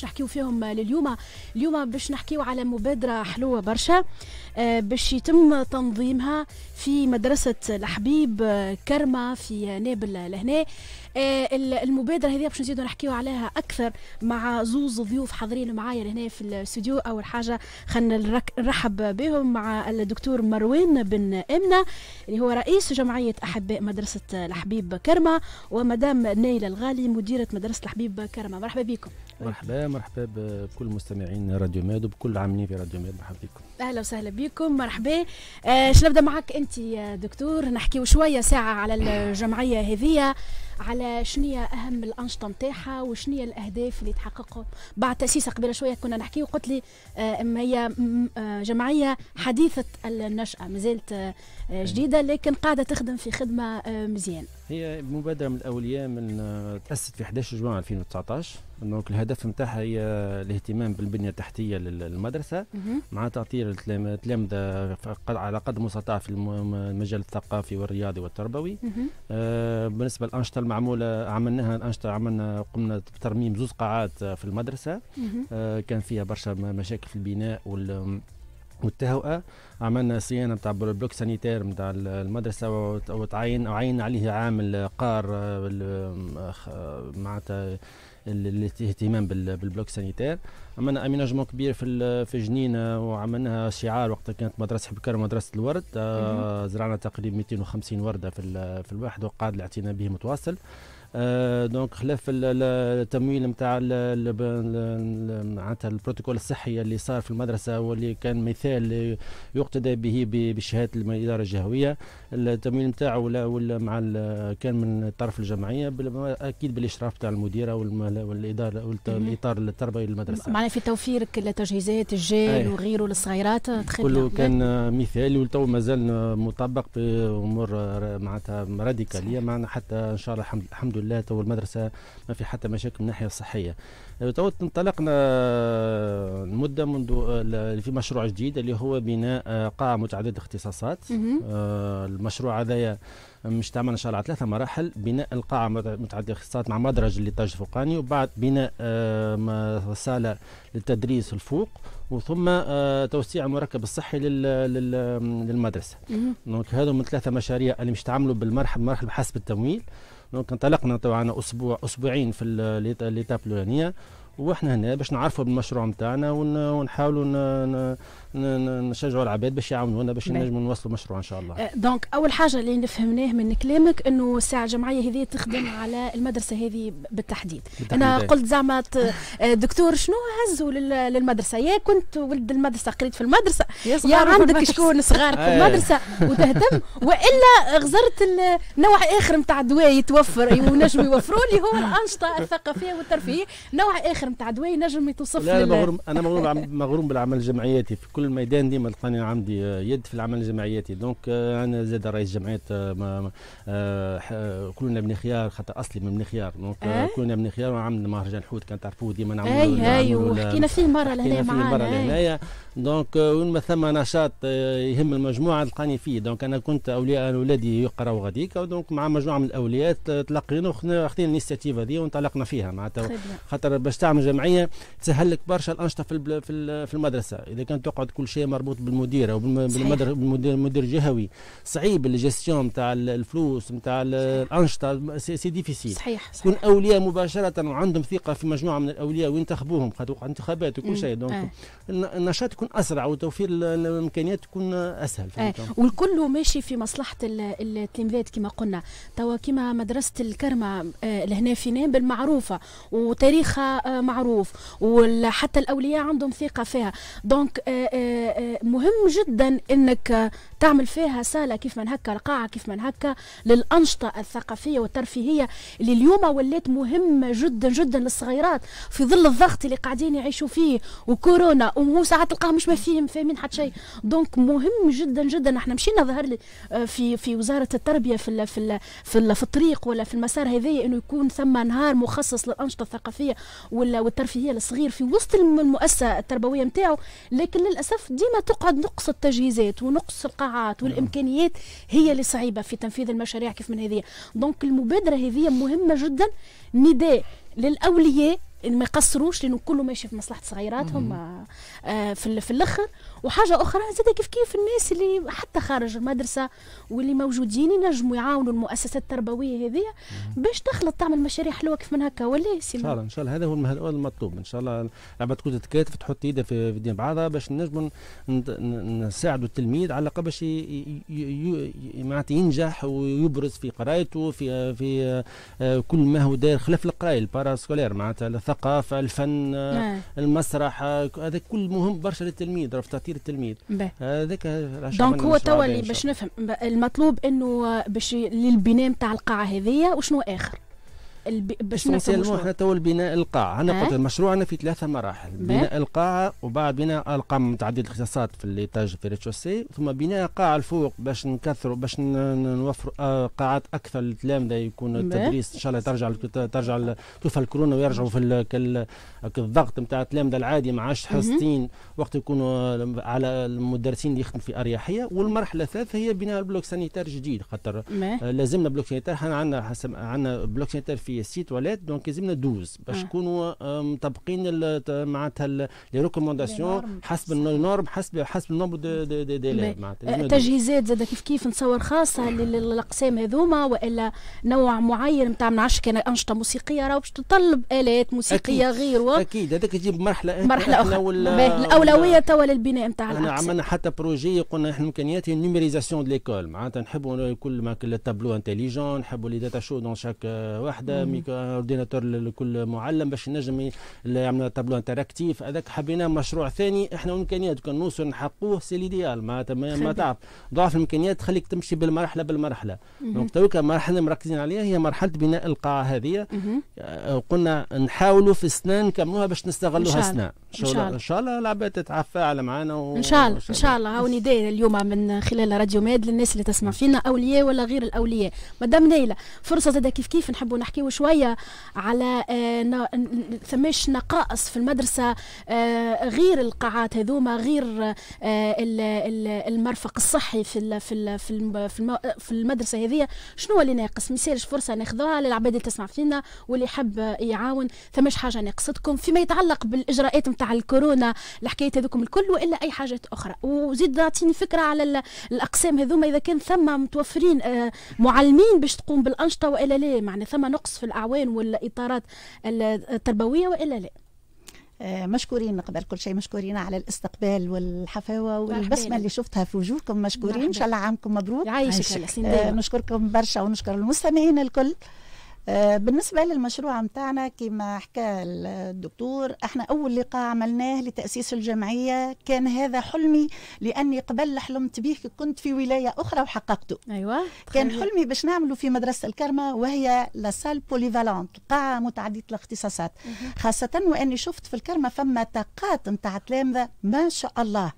باش نحكيو فيهم لليوم اليوم باش نحكيو على مبادره حلوه برشا آه، باش يتم تنظيمها في مدرسه الحبيب آه، كرمه في نابل لهنا آه، المبادره هذه باش نزيدوا نحكيوا عليها اكثر مع زوز ضيوف حاضرين معايا هنا في الاستوديو اول حاجه خلينا نرحب بهم مع الدكتور مروان بن امنه اللي هو رئيس جمعيه احباء مدرسه الحبيب كرمه ومدام نايله الغالي مديره مدرسه الحبيب كرمه مرحبا بكم مرحبا مرحبا بكل مستمعين راديو ماد وبكل عاملين في راديو ماد مرحبا بكم اهلا وسهلا بكم مرحبا آه، شنبدا معك انت يا دكتور نحكيوا شويه ساعه على الجمعيه هذه على شنو اهم الانشطه نتاعها وشنو الاهداف اللي تحققوا بعد تاسيسها قبل شويه كنا نحكي وقلت لي آه، هي آه، جمعيه حديثه النشاه مازالت آه، جديده لكن قاعده تخدم في خدمه مزيانه هي مبادرة من الأولياء من آه، تأسست في 11 جوان 2019 دونك الهدف نتاعها هي الاهتمام بالبنية التحتية للمدرسة مع تأطير التلامذة على قد المستطاع في المجال الثقافي والرياضي والتربوي آه بالنسبة للأنشطة المعمولة عملناها الأنشطة عملنا قمنا بترميم زوز قاعات في المدرسة آه كان فيها برشا مشاكل في البناء وال والتهوئه عملنا صيانه نتاع بلوك سانيتير نتاع المدرسه وتعين عين عليه عامل قار معناتها الاهتمام بالبلوك سانيتير عملنا اميناجمون كبير في في جنينه وعملنا شعار وقت كانت مدرسه حبكر مدرسه الورد آه، زرعنا تقريبا 250 ورده في في الواحد وقعد الاعتناء به متواصل آه، دونك خلاف التمويل نتاع معناتها البروتوكول الصحي اللي صار في المدرسه واللي كان مثال يقتدى به بشهاده الاداره الجهويه التمويل نتاعو ولا مع كان من طرف الجمعيه اكيد بالاشراف تاع المديره والاداره والاطار التربوي للمدرسه معنا في توفير كل التجهيزات الجيل إيه. وغيره للصغيرات كله كان مثالي والتو مازال مطبق بامور معناتها راديكاليه معنا حتى ان شاء الله الحمد لله لله تو المدرسه ما في حتى مشاكل من الناحيه الصحيه آه، تو انطلقنا المده آه، منذ آه، في مشروع جديد اللي هو بناء قاعه متعدده الاختصاصات المشروع هذايا مش تعمل ان شاء الله على ثلاثه مراحل بناء القاعه متعدده الاختصاصات مع مدرج للتاج الفوقاني وبعد بناء صاله للتدريس الفوق وثم توسيع المركب الصحي للمدرسه دونك هذو من ثلاثه مشاريع اللي مش تعملوا بالمرحله بحسب التمويل دونك انطلقنا طبعا اسبوع اسبوعين في ليتاب الاولانيه واحنا هنا باش نعرفوا بالمشروع نتاعنا ونحاولوا نشجعوا العباد باش يعاونونا باش نجموا نوصلوا مشروع ان شاء الله. أه، دونك اول حاجه اللي فهمناه من كلامك انه الساعه الجمعيه هذه تخدم على المدرسه هذه بالتحديد. بالتحديد. انا قلت زعما أه، دكتور شنو هزوا للمدرسه يا كنت ولد المدرسه قريت في المدرسه يا عندك شكون صغار في آه. المدرسه وتهتم والا غزرت نوع اخر نتاع دواء يتوفر أيوة، ونجم يوفروا لي هو الانشطه الثقافيه والترفيه نوع اخر نتاع دواء نجم يتوصف لا انا مغروم انا مغروم بالعمل الجمعياتي في كل ميدان ديما تلقاني عندي آه، يد في العمل الجمعياتي دونك آه، انا زاد رئيس جمعيه آه، كلنا بن خيار خاطر اصلي من بن خيار دونك آه؟ كلنا بن خيار وعملنا مهرجان حوت كان تعرفوه ديما نعملوه اي اي وحكينا فيه مره لهنا معانا مره لهنايا دونك وين ما ثم نشاط يهم المجموعه تلقاني فيه دونك انا كنت اولياء اولادي يقراوا غاديك دونك مع مجموعه من الاولياء تلقينا واخذنا الانيستيتيف هذه وانطلقنا فيها معناتها خاطر باش تعمل جمعيه تسهل لك برشا الانشطه في في المدرسه اذا كان تقعد كل شيء مربوط بالمدير او بالمدير الجهوي صعيب الجستيون نتاع الفلوس نتاع الانشطه سي ديفيسيل صحيح صحيح اولياء مباشره وعندهم ثقه في مجموعه من الاولياء وينتخبوهم خاطر انتخابات وكل شيء آه. دونك آه. النشاط يكون اسرع وتوفير الامكانيات تكون اسهل آه. والكل ماشي في مصلحه التلميذات كما قلنا توا كما مدرسه الكرمه آه، لهنا في نابل معروفه وتاريخها آه، معروف وحتى الاولياء عندهم ثقه فيها دونك آه، آه، آه، مهم جدا انك تعمل فيها سالة كيف من هكا القاعة كيف من هكا للأنشطة الثقافية والترفيهية اللي اليوم ولات مهمة جدا جدا للصغيرات في ظل الضغط اللي قاعدين يعيشوا فيه وكورونا وهو ساعات تلقاهم مش فيهم فاهمين حتى شيء دونك مهم جدا جدا احنا مشينا ظهر لي آه، في في وزارة التربية في الـ في الـ في, الـ في الطريق ولا في المسار هذايا انه يكون ثم نهار مخصص للأنشطة الثقافية والترفيهية للصغير في وسط المؤسسة التربوية نتاعو لكن للأسف ديما تقعد نقص التجهيزات ونقص القاعة القطاعات نعم. والامكانيات هي اللي صعيبه في تنفيذ المشاريع كيف من هذه دونك المبادره هذه مهمه جدا نداء للاولياء ما يقصروش لانه كله ماشي في مصلحه صغيراتهم آه في في الاخر وحاجه اخرى زاد كيف كيف الناس اللي حتى خارج المدرسه واللي موجودين ينجموا يعاونوا المؤسسات التربويه هذه باش تخلط تعمل مشاريع حلوه كيف من هكا ولا ان شاء الله ان شاء الله هذا هو المطلوب ان شاء الله العباد تكون تتكاتف تحط يدها في دين بعضها باش نجموا نساعدوا التلميذ على الاقل باش معناتها ينجح ويبرز في قرايته في في آه، كل ما هو داير خلاف القرايه البارا سكولير معناتها الثقافه الفن مم. نعم. المسرح هذا كل مهم برشا للتلميذ راه تعطيه التلميذ هذاك دونك هو توا اللي باش نفهم المطلوب انه باش للبناء نتاع القاعه هذية وشنو اخر باش نفهموا احنا تو البناء القاعه انا قلت المشروع أنا في ثلاثه مراحل بناء القاعه وبعد بناء القاعة متعددة الاختصاصات في الايتاج في ريتشوسي ثم بناء قاعة الفوق باش نكثروا باش نوفروا آه، قاعات اكثر للتلامذه يكون التدريس ان شاء الله ترجع ترجع توفى الكورونا ويرجعوا في الضغط نتاع التلامذه العادي ما عادش حصتين وقت يكونوا على المدرسين اللي يخدموا في اريحيه والمرحله الثالثه هي بناء البلوك سانيتار جديد خاطر آه، لازمنا بلوك سانيتار احنا عندنا عندنا بلوك سانيتار في في السيت ولات دونك لازمنا 12 باش نكونوا آه. مطبقين معناتها لي ريكومونداسيون حسب النورم حسب حسب النومبر دي دي دي معناتها آه، تجهيزات زاد كيف كيف نتصور خاصه للاقسام هذوما والا نوع معين نتاع من عشر كان انشطه موسيقيه راهو باش تطلب الات موسيقيه غير و... اكيد هذاك تجيب مرحله مرحله اخرى الاولويه توا للبناء نتاع احنا عملنا حتى بروجي قلنا احنا امكانيات النيميريزاسيون دو ليكول معناتها نحبوا كل ما التابلو انتيليجون نحبوا لي داتا شو دون شاك آه، وحده اورديناتور لكل معلم باش نجم يعمل تابلو انتراكتيف هذاك حبينا مشروع ثاني احنا امكانيات كان نوصل نحقوه سي ليديال ما ما تعرف ضعف الامكانيات تخليك تمشي بالمرحله بالمرحله دونك توك اللي مركزين عليها هي مرحله بناء القاعه هذه آه، قلنا نحاولوا في سنه نكملوها باش نستغلوها سنه ان شاء الله ان شاء الله العباد تتعفى معانا و... ان شاء الله ان شاء الله هاو نداء اليوم من خلال راديو ميد للناس اللي تسمع فينا اولياء ولا غير الاولياء مدام نايله فرصه زاد كيف كيف نحبوا نحكيوا شويه على ثماش آه، نقائص في المدرسه آه، غير القاعات هذوما غير آه، المرفق الصحي في في في المدرسه هذه شنو اللي ناقص ما فرصه ناخذوها للعباد اللي تسمع فينا واللي يحب يعاون ثماش حاجه ناقصتكم فيما يتعلق بالاجراءات نتاع الكورونا الحكايه هذوكم الكل والا اي حاجات اخرى وزيد اعطيني فكره على الاقسام هذوما اذا كان ثم متوفرين معلمين باش تقوم بالانشطه والا لا معنى ثم نقص في الاعوان والاطارات التربويه والا لا؟ آه، مشكورين قبل كل شيء مشكورين على الاستقبال والحفاوه والبسمه اللي شفتها في وجوهكم مشكورين ان شاء الله عامكم مبروك آه، نشكركم برشا ونشكر المستمعين الكل آه، بالنسبة للمشروع متاعنا كما حكى الدكتور احنا أول لقاء عملناه لتأسيس الجمعية كان هذا حلمي لأني قبل حلمت به كنت في ولاية أخرى وحققته أيوة كان طيب. حلمي باش نعمله في مدرسة الكرمة وهي لسال بوليفالونت قاعة متعددة الاختصاصات خاصة وأني شفت في الكرمة فما طاقات متاع تلامذة ما شاء الله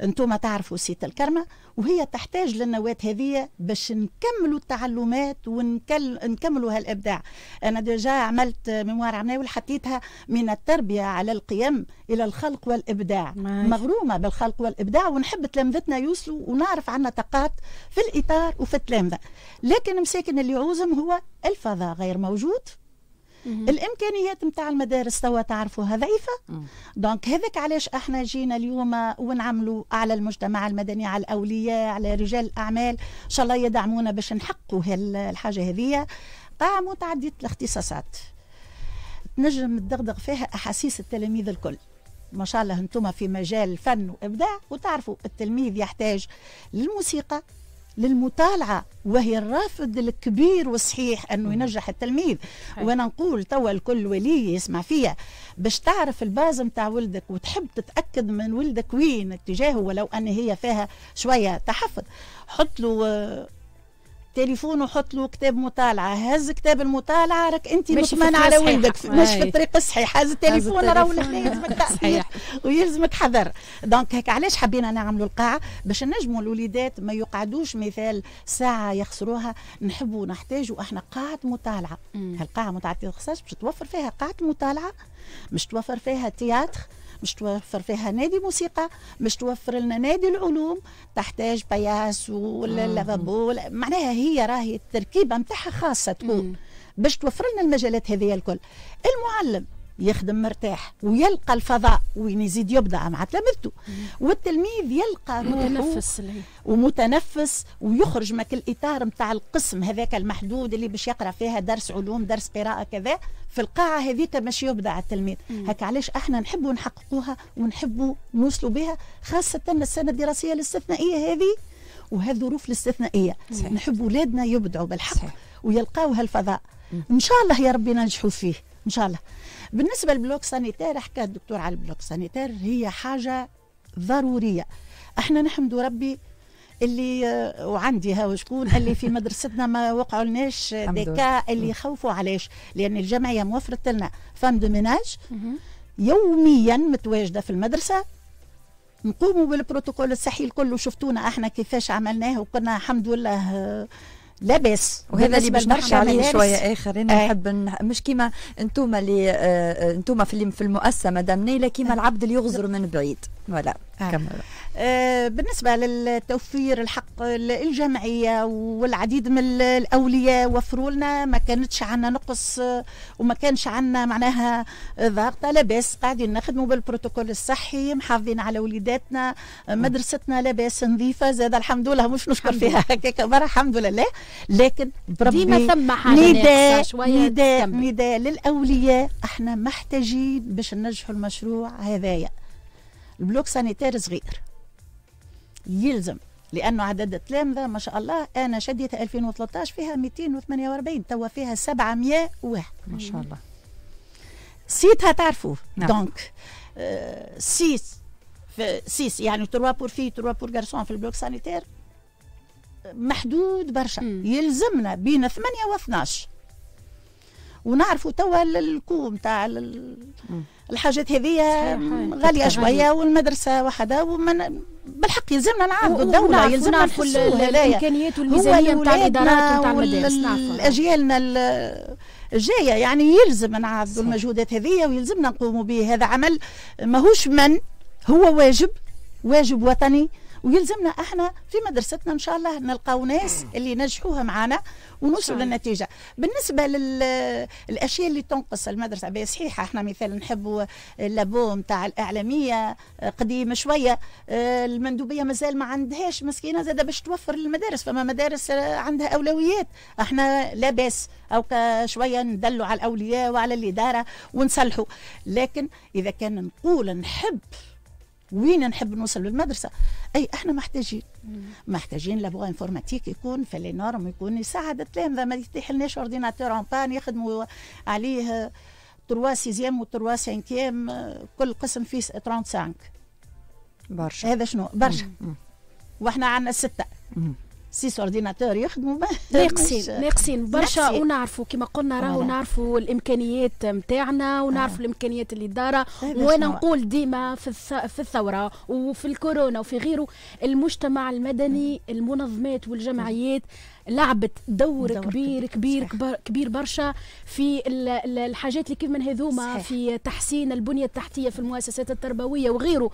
انتم تعرفوا سيت الكرمه وهي تحتاج للنواه هذه باش نكملوا التعلمات ونكملوا هالابداع انا ديجا عملت ميموار عناوي حطيتها من التربيه على القيم الى الخلق والابداع ماشي. مغرومه بالخلق والابداع ونحب تلامذتنا يوصلوا ونعرف عنا طاقات في الاطار وفي التلامذه لكن مساكن اللي عوزم هو الفضاء غير موجود الامكانيات نتاع المدارس توا تعرفوها ضعيفه دونك هذاك علاش احنا جينا اليوم ونعملوا على المجتمع المدني على الاولياء على رجال الاعمال ان شاء الله يدعمونا باش نحققوا الحاجه هذه قاع متعدده الاختصاصات تنجم تدغدغ فيها احاسيس التلاميذ الكل ما شاء الله انتم في مجال فن وابداع وتعرفوا التلميذ يحتاج للموسيقى للمطالعه وهي الرافض الكبير والصحيح انه ينجح التلميذ وانا نقول توا الكل ولي يسمع فيا باش تعرف الباز متاع ولدك وتحب تتاكد من ولدك وين اتجاهه ولو ان هي فيها شويه تحفظ حط له آه، تليفون وحط له كتاب مطالعه هز كتاب المطالعه راك انت مطمن على ولدك مش في الطريق الصحيح هز التليفون راهو يلزمك صحيح ويلزمك حذر دونك هيك علاش حبينا نعملوا القاعه باش نجموا الوليدات ما يقعدوش مثال ساعه يخسروها نحبوا نحتاجوا احنا قاعه مطالعه هالقاعه متاع باش توفر فيها قاعه مطالعه مش توفر فيها تياتر مش توفر فيها نادي موسيقى مش توفر لنا نادي العلوم تحتاج بياس ولا لافابو معناها هي راهي التركيبه نتاعها خاصه تكون باش توفر لنا المجالات هذه الكل المعلم يخدم مرتاح ويلقى الفضاء وين يزيد يبدع مع تلامذته والتلميذ يلقى متنفس ومتنفس ويخرج من الاطار نتاع القسم هذاك المحدود اللي باش يقرا فيها درس علوم درس قراءه كذا في القاعه هذيك باش يبدع التلميذ هكا علاش احنا نحبوا نحققوها ونحبوا نوصلوا بها خاصه السنه الدراسيه الاستثنائيه هذه وهالظروف الاستثنائيه نحبوا اولادنا يبدعوا بالحق ويلقاوا هالفضاء ان شاء الله يا ربي ننجحوا فيه ان شاء الله بالنسبه للبلوك سانيتير حكى الدكتور على البلوك سانيتير هي حاجه ضروريه احنا نحمد ربي اللي آه، وعندي ها وشكون اللي في مدرستنا ما وقعوا لناش آه، ديكا اللي يخوفوا علاش لان الجمعيه موفرت لنا فام دو ميناج يوميا متواجده في المدرسه نقوموا بالبروتوكول الصحي الكل وشفتونا احنا كيفاش عملناه وقلنا الحمد لله آه، لا باس وهذا اللي باش نحكي عليه شويه اخر انا آه. نحب آه. مش كيما انتوما اللي آه, آه، انتوما في في المؤسسه مدام نيله كيما آه. العبد اللي يغزر من بعيد ولا آه. آه، بالنسبه للتوفير الحق الجمعيه والعديد من الاولياء وفروا لنا ما كانتش عنا نقص وما كانش عنا معناها ضغط لاباس قاعدين نخدموا بالبروتوكول الصحي محافظين على وليداتنا مدرستنا لاباس نظيفه زاد الحمد لله مش نشكر فيها هكاك برا الحمد لله لكن بربي ديما ثم نداء نداء نداء للاولياء احنا محتاجين باش ننجحوا المشروع هذايا البلوك سانيتير صغير يلزم لانه عدد التلامذه ما شاء الله انا شديت 2013 فيها 248 توا فيها 701 ما شاء الله سيتها تعرفوه نعم. دونك آه، سيس في سيس يعني تروا بور في تروا بور غارسون في البلوك سانيتير محدود برشا مم. يلزمنا بين 8 و 12 ونعرفوا توا الكو نتاع الحاجات هذيا غالية شوية والمدرسة وحدة ومن بالحق يلزمنا نعاودوا الدولة يلزمنا نعرفوا الإمكانيات والميزانية نتاع الإدارات نتاع المدارس نعم، أجيالنا الجاية يعني يلزم نعاودوا المجهودات هذيا ويلزمنا نقوموا به هذا عمل ماهوش من هو واجب واجب وطني ويلزمنا احنا في مدرستنا ان شاء الله نلقاو ناس اللي نجحوها معنا ونوصلوا للنتيجه بالنسبه للاشياء اللي تنقص المدرسه بي صحيحه احنا مثال نحبوا اللابو نتاع الاعلاميه آه، قديم شويه آه، المندوبيه مازال ما عندهاش مسكينه زاد باش توفر للمدارس فما مدارس آه، عندها اولويات احنا لاباس او شويه ندلوا على الاولياء وعلى الاداره ونصلحوا لكن اذا كان نقول نحب وين نحب نوصل للمدرسه اي احنا محتاجين محتاجين لابو انفورماتيك يكون في لي نورم يكون يساعد التلامذه ما يتيحلناش اورديناتور اون بان يخدموا عليه تروا سيزيام وتروا سانكيام كل قسم فيه 35 برشا هذا شنو برشا واحنا عندنا سته مم. سيس اورديناتور يخدموا ناقصين ناقصين برشا ونعرفوا كما قلنا راهو نعرفوا الامكانيات نتاعنا ونعرفوا آه. الامكانيات اللي دارة إيه، وانا نقول ديما في في الثوره وفي الكورونا وفي غيره المجتمع المدني المنظمات والجمعيات لعبت دور, دور كبير كبير كبير, كبير برشا في الحاجات اللي كيف من هذوما في تحسين البنيه التحتيه في المؤسسات التربويه وغيره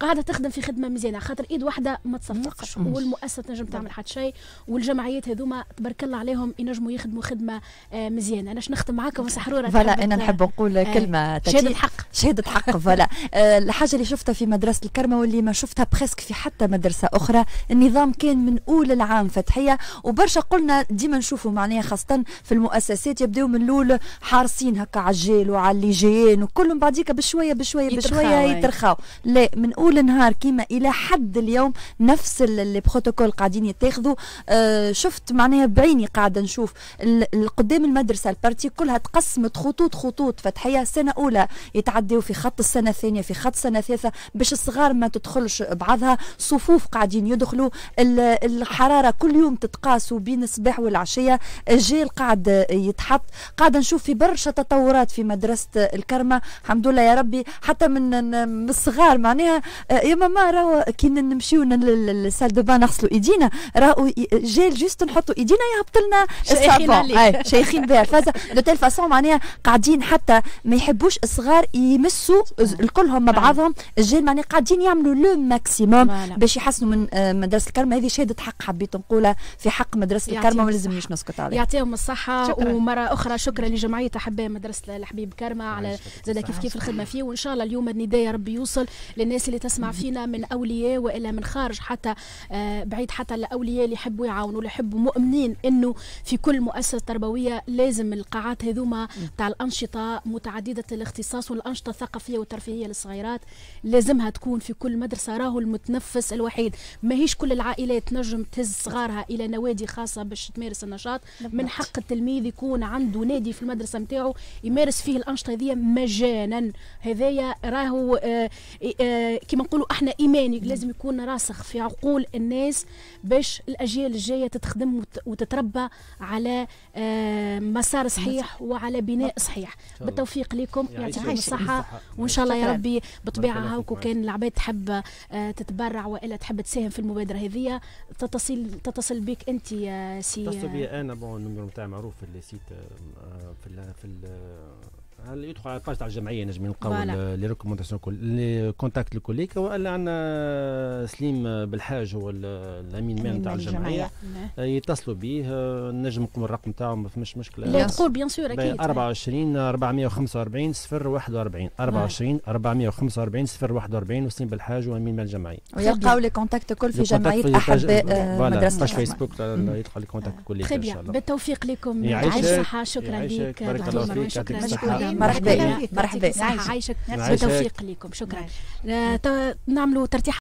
قاعده تخدم في خدمه مزيانه خاطر ايد واحده ما تصفقش والمؤسسه تنجم تعمل نعم. حتى شيء والجمعيات هذوما تبارك الله عليهم ينجموا يخدموا خدمه آه، مزيانه انا نخدم معاك وسحروره فوالا انا نحب نقول آه، كلمه شهاده حق شهاده حق فوالا آه، الحاجه اللي شفتها في مدرسه الكرمه واللي ما شفتها بخسك في حتى مدرسه اخرى النظام كان من اول العام فتحيه وبرشا برشا قلنا ديما نشوفوا معناها خاصة في المؤسسات يبداو من الأول حارسين هكا على الجيل وعلى جايين وكلهم بعديك بشوية بشوية بشوية يترخاو لا من أول نهار كيما إلى حد اليوم نفس البروتوكول بروتوكول قاعدين يتاخذوا آه شفت معناها بعيني قاعدة نشوف قدام المدرسة البارتي كلها تقسمت خطوط خطوط فتحية سنة أولى يتعديوا في خط السنة الثانية في خط سنة ثالثة باش الصغار ما تدخلش بعضها صفوف قاعدين يدخلوا الحرارة كل يوم تتقاس بين الصباح والعشيه الجيل قاعد يتحط قاعد نشوف في برشا تطورات في مدرسه الكرمه الحمد لله يا ربي حتى من الصغار معناها آه، يا ماما راهو كي نمشيو للسال دو بان نغسلوا ايدينا راهو جيل جوست نحطوا ايدينا يهبط لنا الصابون شيخين بها فازا دو تيل فاسون معناها قاعدين حتى ما يحبوش الصغار يمسوا الكلهم مع نعم. بعضهم الجيل معناها قاعدين يعملوا لو ماكسيموم باش يحسنوا من آه، مدرسه الكرمه هذه شهاده حق حبيت نقولها في حق مدرسه مدرسه الكرمه ما لازمنيش نسكت عليه يعطيهم الصحه شكرا. ومره اخرى شكرا لجمعيه احباء مدرسه الحبيب كرمه على زاد كيف كيف الخدمه فيه وان شاء الله اليوم النداء يا ربي يوصل للناس اللي تسمع فينا من اولياء والا من خارج حتى آه، بعيد حتى الاولياء اللي يحبوا يعاونوا اللي يحبوا مؤمنين انه في كل مؤسسه تربويه لازم القاعات هذوما تاع الانشطه متعدده الاختصاص والانشطه الثقافيه والترفيهيه للصغيرات لازمها تكون في كل مدرسه راهو المتنفس الوحيد ماهيش كل العائلات نجم تهز صغارها الى نوادي خاصه الخاصه باش تمارس النشاط من حق التلميذ يكون عنده نادي في المدرسه نتاعو يمارس فيه الانشطه هذه مجانا هذايا راهو آه، آه، كما نقولوا احنا ايماني لازم يكون راسخ في عقول الناس باش الاجيال الجايه تتخدم وتتربى على آه، مسار صحيح وعلى بناء صحيح بالتوفيق لكم يعطيكم الصحه وان شاء الله يا ربي بطبيعه هاكو كان العباد تحب تتبرع والا تحب تساهم في المبادره هذه تتصل تتصل بك انت آه، سي تصل بي آه. انا بون النمبر نتاعي معروف في السيت آه، في ال في ال هل يدخل على الباج تاع الجمعيه نجم نلقاو لي ريكومونداسيون لي كونتاكت الكوليك والا عندنا سليم بالحاج هو الامين مان تاع الجمعيه آه، يتصلوا به آه، نجم نقوم الرقم تاعهم ما فماش مشكله لا تقول بيان سور اكيد 24 445 041 24 445 041 وسليم بالحاج وامين مان الجمعيه ويلقاو لي كونتاكت الكل في جمعيه احباء مدرسه فيسبوك يدخل لي كونتاكت الكوليك آه. ان شاء الله بالتوفيق لكم يعيش الصحه شكرا لك بارك الله فيك يعطيك الصحه مرحبا مرحبا عايشك بالتوفيق لكم شكرا آه، نعملوا ترتيح